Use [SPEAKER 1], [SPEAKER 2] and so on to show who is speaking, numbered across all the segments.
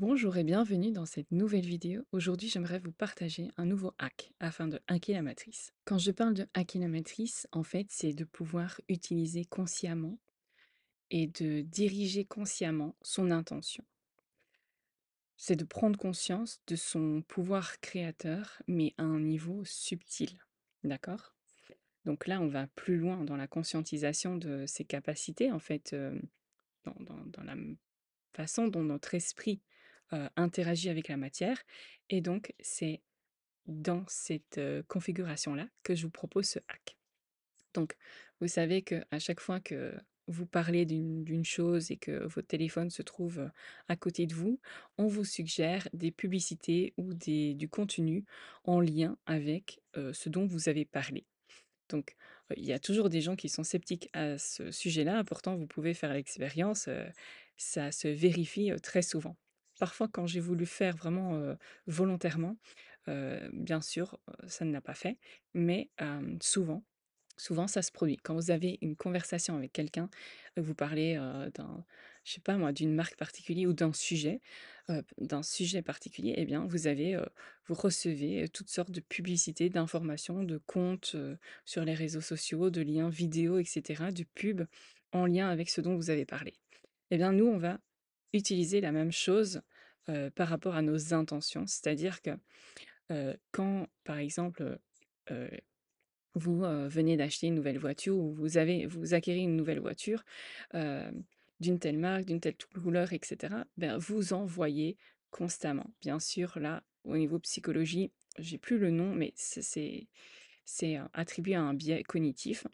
[SPEAKER 1] Bonjour et bienvenue dans cette nouvelle vidéo. Aujourd'hui, j'aimerais vous partager un nouveau hack afin de hacker la matrice. Quand je parle de hacker la matrice, en fait, c'est de pouvoir utiliser consciemment et de diriger consciemment son intention. C'est de prendre conscience de son pouvoir créateur, mais à un niveau subtil. D'accord Donc là, on va plus loin dans la conscientisation de ses capacités, en fait, euh, dans, dans la façon dont notre esprit interagit avec la matière. Et donc, c'est dans cette configuration-là que je vous propose ce hack. Donc, vous savez qu'à chaque fois que vous parlez d'une chose et que votre téléphone se trouve à côté de vous, on vous suggère des publicités ou du contenu en lien avec ce dont vous avez parlé. Donc, il y a toujours des gens qui sont sceptiques à ce sujet-là. Pourtant, vous pouvez faire l'expérience. ça se vérifie très souvent. Parfois, quand j'ai voulu faire vraiment volontairement, bien sûr, ça ne l'a pas fait, mais souvent souvent ça se produit. Quand vous avez une conversation avec quelqu'un, vous parlez, d'un je sais pas moi, d'une marque particulière ou d'un sujet, d'un sujet particulier et eh bien vous avez, vous recevez, toutes sortes de publicités, d'informations, de comptes, sur les réseaux sociaux, de liens vidéo etc., de pubs en lien avec ce dont vous avez parlé. Eh bien nous, on va utiliser la même chose par rapport à nos intentions. C'est-à-dire que quand, par exemple, vous venez d'acheter une nouvelle voiture ou vous, avez, vous acquérez une nouvelle voiture d'une telle marque, d'une telle couleur, etc., ben, vous voyez constamment. Bien sûr, là, au niveau psychologie, j'ai plus le nom, mais c'est attribué à un biais cognitif.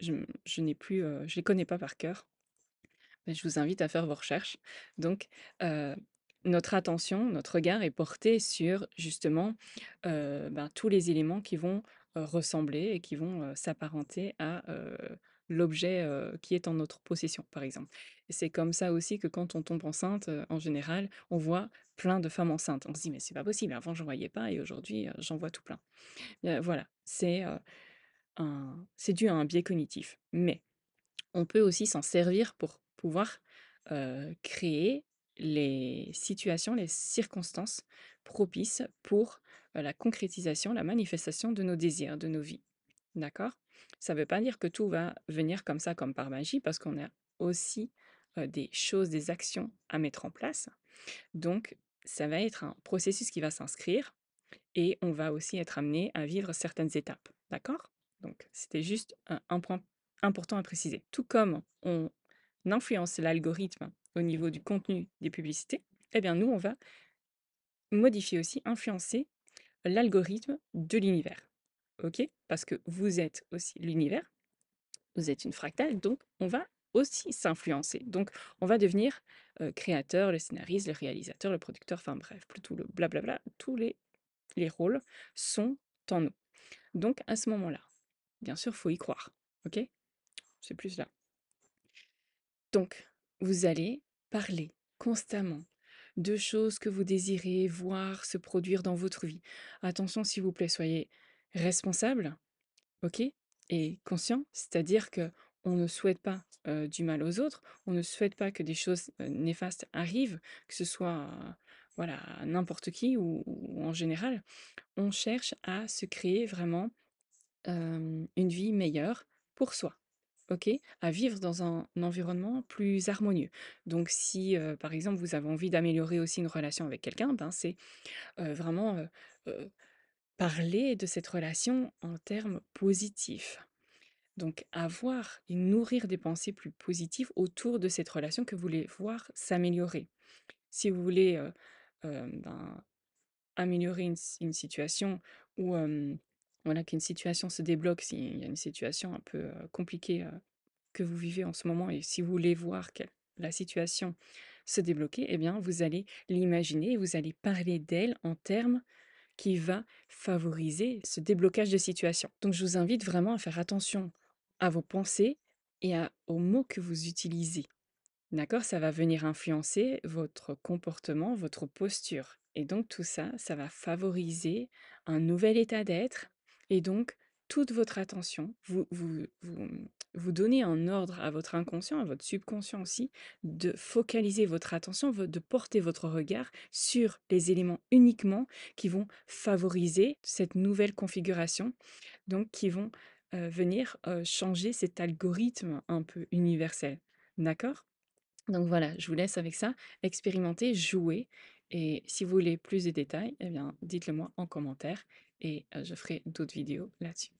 [SPEAKER 1] Je, je n'ai plus, je les connais pas par cœur, je vous invite à faire vos recherches. Donc, notre attention, notre regard est porté sur justement ben, tous les éléments qui vont ressembler et qui vont s'apparenter à l'objet qui est en notre possession, par exemple. C'est comme ça aussi que quand on tombe enceinte, en général, on voit plein de femmes enceintes. On se dit, mais c'est pas possible, avant j'en voyais pas et aujourd'hui j'en vois tout plein. voilà, c'est un... dû à un biais cognitif. Mais on peut aussi s'en servir pour pouvoir créer les situations, les circonstances propices pour la concrétisation, la manifestation de nos désirs, de nos vies. D'accord Ça ne veut pas dire que tout va venir comme ça, comme par magie, parce qu'on a aussi des choses, des actions à mettre en place. Donc, ça va être un processus qui va s'inscrire et on va aussi être amené à vivre certaines étapes. D'accord Donc, c'était juste un, un point important à préciser. Tout comme on Influence l'algorithme au niveau du contenu des publicités, eh bien nous, on va modifier aussi, influencer l'algorithme de l'univers. OK Parce que vous êtes aussi l'univers, vous êtes une fractale, donc on va aussi s'influencer. Donc on va devenir euh, créateur, le scénariste, le réalisateur, le producteur, enfin bref, plutôt le blablabla, tous les, les rôles sont en nous. Donc à ce moment-là, bien sûr, faut y croire. OK C'est plus là. Donc, vous allez parler constamment de choses que vous désirez voir se produire dans votre vie. Attention, s'il vous plaît, soyez responsable, ok, et conscient, c'est-à-dire que on ne souhaite pas du mal aux autres, on ne souhaite pas que des choses néfastes arrivent, que ce soit voilà n'importe qui ou, en général. On cherche à se créer vraiment une vie meilleure pour soi à vivre dans un environnement plus harmonieux. Donc si, par exemple, vous avez envie d'améliorer aussi une relation avec quelqu'un, ben, c'est, vraiment, parler de cette relation en termes positifs. Donc avoir et nourrir des pensées plus positives autour de cette relation que vous voulez voir s'améliorer. Si vous voulez, ben, améliorer une situation où, voilà, qu'une situation se débloque s'il y a une situation un peu compliquée que vous vivez en ce moment et si vous voulez voir la situation se débloquer, eh bien, vous allez l'imaginer vous allez parler d'elle en termes qui va favoriser ce déblocage de situation. Donc, je vous invite vraiment à faire attention à vos pensées et aux mots que vous utilisez. D'accord Ça va venir influencer votre comportement, votre posture. Et donc tout ça, ça va favoriser un nouvel état d'être et donc, toute votre attention, vous, vous, vous, vous donnez un ordre à votre inconscient, à votre subconscient aussi, de focaliser votre attention, de porter votre regard sur les éléments uniquement qui vont favoriser cette nouvelle configuration, donc qui vont euh, venir euh, changer cet algorithme un peu universel. D'accord donc voilà, je vous laisse avec ça, expérimenter, jouer. Et si vous voulez plus de détails, eh bien, dites-le moi en commentaire et euh, je ferai d'autres vidéos là-dessus.